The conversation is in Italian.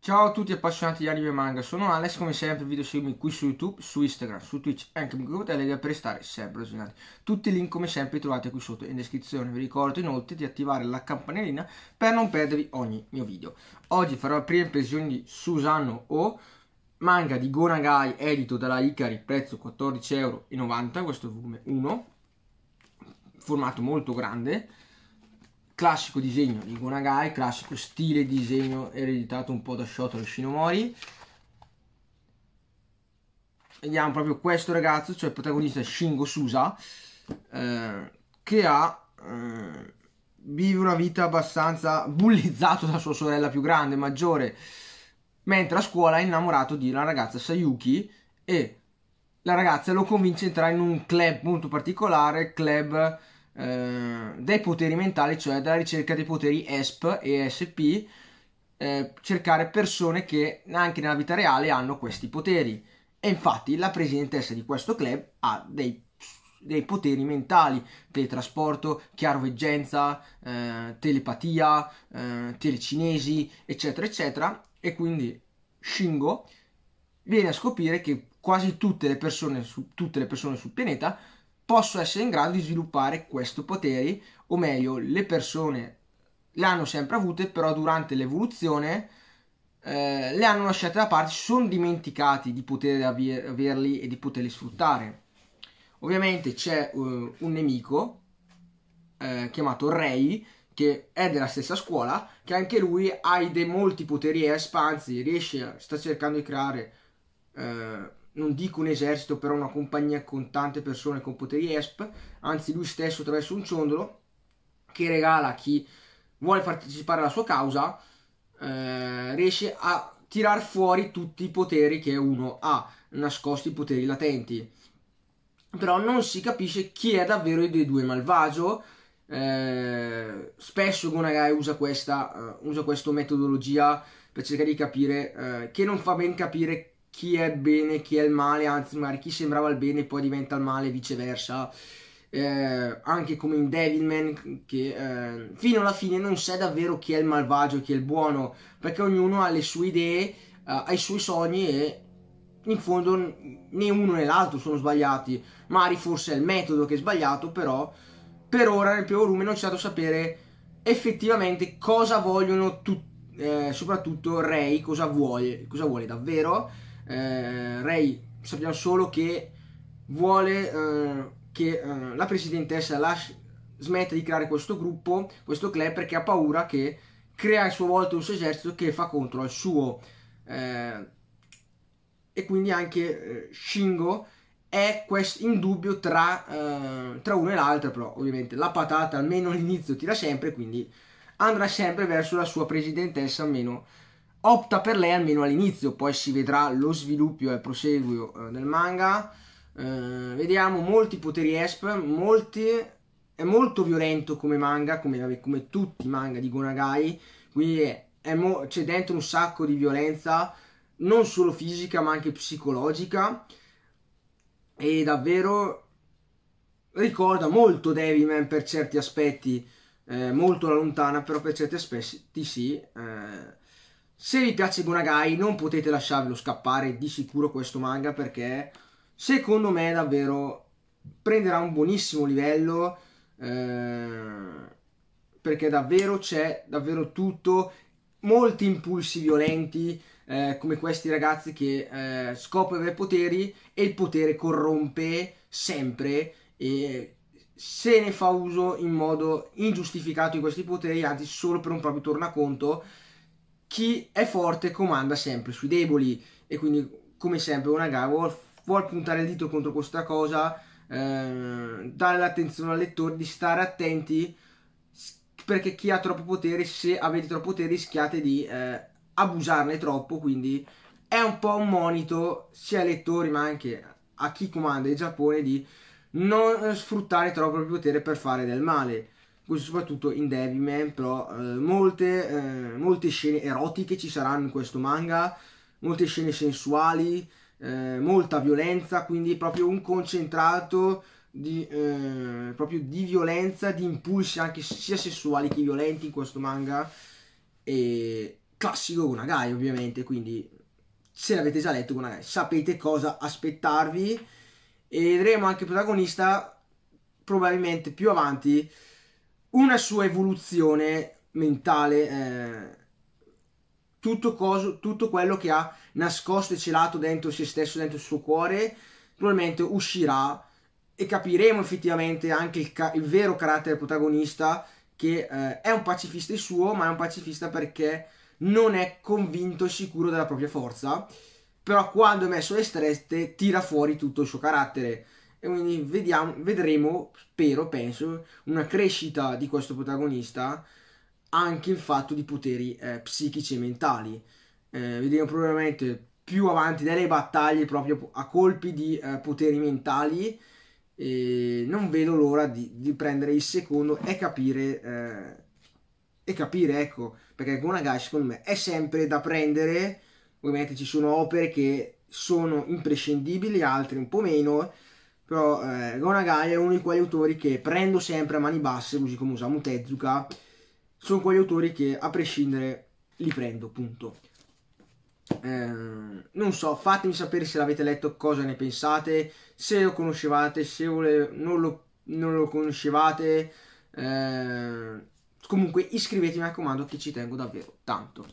Ciao a tutti appassionati di anime e manga, sono Alex, come sempre video seguimi qui su YouTube, su Instagram, su Twitch e anche con Telegram per restare sempre aggiornati. Tutti i link come sempre trovate qui sotto in descrizione, vi ricordo inoltre di attivare la campanellina per non perdervi ogni mio video. Oggi farò la prima impressione di Susanno O, Manga di Gonagai, edito dalla Icari, prezzo 14,90 euro, questo è il volume 1, formato molto grande, classico disegno di Gonagai, classico stile disegno ereditato un po' da Shotaro Shinomori. Vediamo proprio questo ragazzo, cioè il protagonista Shingo Susa, eh, che ha, eh, vive una vita abbastanza bullizzato da sua sorella più grande, maggiore, mentre a scuola è innamorato di una ragazza Sayuki e la ragazza lo convince ad entrare in un club molto particolare, club eh, dei poteri mentali, cioè della ricerca dei poteri ESP e SP, eh, cercare persone che anche nella vita reale hanno questi poteri. E infatti la presidentessa di questo club ha dei, dei poteri mentali, teletrasporto, chiaroveggenza, eh, telepatia, eh, telecinesi, eccetera, eccetera. E quindi Shingo viene a scoprire che quasi tutte le persone, su, tutte le persone sul pianeta possono essere in grado di sviluppare questo potere, o meglio, le persone le hanno sempre avute, però durante l'evoluzione eh, le hanno lasciate da parte, sono dimenticati di poter aver, averli e di poterli sfruttare. Ovviamente c'è uh, un nemico eh, chiamato Rei che è della stessa scuola, che anche lui ha dei molti poteri espansi, riesce, sta cercando di creare, eh, non dico un esercito, però una compagnia con tante persone con poteri esp, anzi lui stesso attraverso un ciondolo, che regala a chi vuole partecipare alla sua causa, eh, riesce a tirar fuori tutti i poteri che uno ha, nascosti i poteri latenti. Però non si capisce chi è davvero il dei due malvagio, eh, spesso Gonagai usa questa uh, usa metodologia per cercare di capire uh, che non fa ben capire chi è il bene, chi è il male, anzi magari chi sembrava il bene poi diventa il male e viceversa. Eh, anche come in Devilman che eh, fino alla fine non sa davvero chi è il malvagio, e chi è il buono, perché ognuno ha le sue idee, eh, ha i suoi sogni e in fondo né uno né l'altro sono sbagliati. Mari forse è il metodo che è sbagliato, però per ora nel primo volume non ci è dato sapere effettivamente cosa vogliono tutti. Eh, soprattutto Ray cosa vuole, cosa vuole davvero. Eh, Ray sappiamo solo che vuole eh, che eh, la presidentessa lasci, smetta di creare questo gruppo, questo club, perché ha paura che crea a sua volta un suo esercito che fa contro al suo. Eh, e quindi anche eh, Shingo è in dubbio tra, eh, tra uno e l'altro, però ovviamente la patata almeno all'inizio tira sempre, quindi andrà sempre verso la sua presidentessa, almeno opta per lei almeno all'inizio, poi si vedrà lo sviluppo e il proseguio eh, del manga. Eh, vediamo molti poteri esp, molti è molto violento come manga, come, come tutti i manga di Gonagai, quindi mo- c'è dentro un sacco di violenza, non solo fisica ma anche psicologica e davvero ricorda molto Devilman per certi aspetti, eh, molto la lontana, però per certi aspetti sì. Eh. se vi piace Gunagai non potete lasciarvelo scappare di sicuro questo manga perché secondo me davvero prenderà un buonissimo livello eh, perché davvero c'è davvero tutto, molti impulsi violenti, eh, come questi ragazzi che eh, scoprono i poteri e il potere corrompe sempre e se ne fa uso in modo ingiustificato di questi poteri, anzi solo per un proprio tornaconto, chi è forte comanda sempre sui deboli e quindi come sempre una vuol, vuol puntare il dito contro questa cosa, eh, dare l'attenzione al lettore di stare attenti perché chi ha troppo potere, se avete troppo potere rischiate di... Eh, abusarne troppo, quindi è un po' un monito sia ai lettori ma anche a chi comanda in Giappone di non sfruttare troppo il potere per fare del male. Questo soprattutto in Devilman, però eh, molte, eh, molte, scene erotiche ci saranno in questo manga, molte scene sensuali, eh, molta violenza, quindi proprio un concentrato di, eh, proprio di violenza, di impulsi anche sia sessuali che violenti in questo manga. E, classico Gunagai ovviamente, quindi se l'avete già letto Gunagai sapete cosa aspettarvi e vedremo anche il protagonista probabilmente più avanti una sua evoluzione mentale, eh, tutto, coso, tutto quello che ha nascosto e celato dentro se stesso, dentro il suo cuore, probabilmente uscirà e capiremo effettivamente anche il, ca- il vero carattere protagonista che eh, è un pacifista il suo, ma è un pacifista perché non è convinto e sicuro della propria forza, però quando è messo le strette tira fuori tutto il suo carattere. E quindi vediamo, vedremo, spero, penso, una crescita di questo protagonista anche in fatto di poteri eh, psichici e mentali. Eh, vedremo probabilmente più avanti delle battaglie proprio a colpi di eh, poteri mentali. E non vedo l'ora di, di, prendere il secondo e capire eh, e capire, ecco, perché Gonagai secondo me è sempre da prendere, ovviamente ci sono opere che sono imprescindibili, altre un po' meno, però eh, Gonagai è uno di quegli autori che prendo sempre a mani basse, così come usiamo Tezuka, sono quegli autori che a prescindere li prendo, punto. Eh, non so, fatemi sapere se l'avete letto, cosa ne pensate, se lo conoscevate, se vole... non, lo... non, lo, conoscevate. Eh Comunque iscrivetevi mi raccomando che ci tengo davvero tanto.